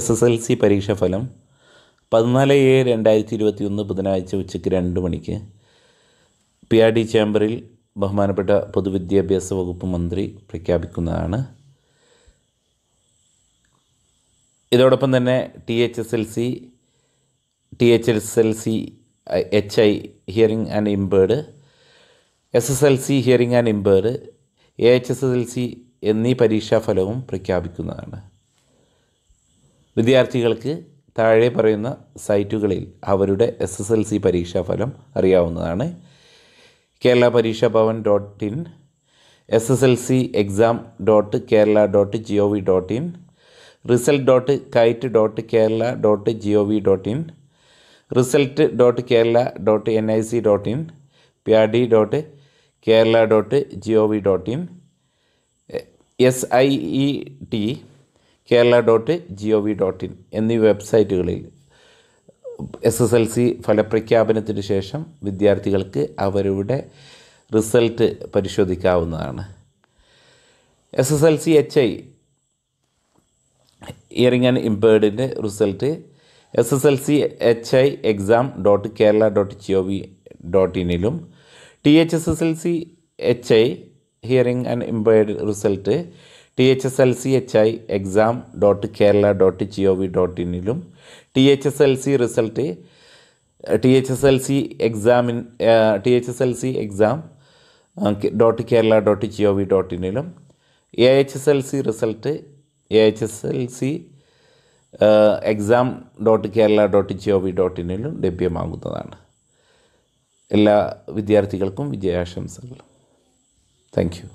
S S L C പരീക്ഷാ ഫലം പതിനാല് ഏഴ് രണ്ടായിരത്തി ഇരുപത്തി ഒന്ന് ബുധനാഴ്ച ഉച്ചയ്ക്ക് രണ്ട് മണിക്ക് പി ആർ ഡി ചേംബറിൽ ബഹുമാനപ്പെട്ട പൊതുവിദ്യാഭ്യാസ വകുപ്പ് മന്ത്രി പ്രഖ്യാപിക്കുന്നതാണ് ഇതോടൊപ്പം തന്നെ T H S L C T H S L C H I hearing and impaired S S L C hearing and impaired A H S L C എന്നീ പരീക്ഷാഫലവും പ്രഖ്യാപിക്കുന്നതാണ് വിദ്യാർത്ഥികൾക്ക് താഴെ പറയുന്ന സൈറ്റുകളിൽ അവരുടെ എസ് എസ് എൽ സി പരീക്ഷാഫലം അറിയാവുന്നതാണ് Kerala Pareeksha Bhavan dot in S S L C exam dot Kerala dot G O V dot in result dot kite dot Kerala dot G O V dot in result dot Kerala dot N I C dot in P R D dot Kerala dot G O V dot in S I E T Kerala dot G O V dot in എന്നീ വെബ്സൈറ്റുകളിൽ S S L C ഫലപ്രഖ്യാപനത്തിന് ശേഷം വിദ്യാർത്ഥികൾക്ക് അവരുടെ result പരിശോധിക്കാവുന്നതാണ് S S L C H I hearing and ഇമ്പേർഡിൻ്റെ result S S L C H I exam dot Kerala dot G O V dot ഇന്നിലും T H S S L C H I hearing and impaired result T H S L C H I exam dot Kerala dot G O V dot ഇന്നിലും T H S L C result T H S L C എക്സാമിൻ T H S L C exam dot Kerala dot G O V dot ഇന്നിലും A H S L C result A H S L C exam dot Kerala dot G O V dot ഇന്നിലും ലഭ്യമാകുന്നതാണ് എല്ലാ വിദ്യാർത്ഥികൾക്കും വിജയാശംസകളും thank you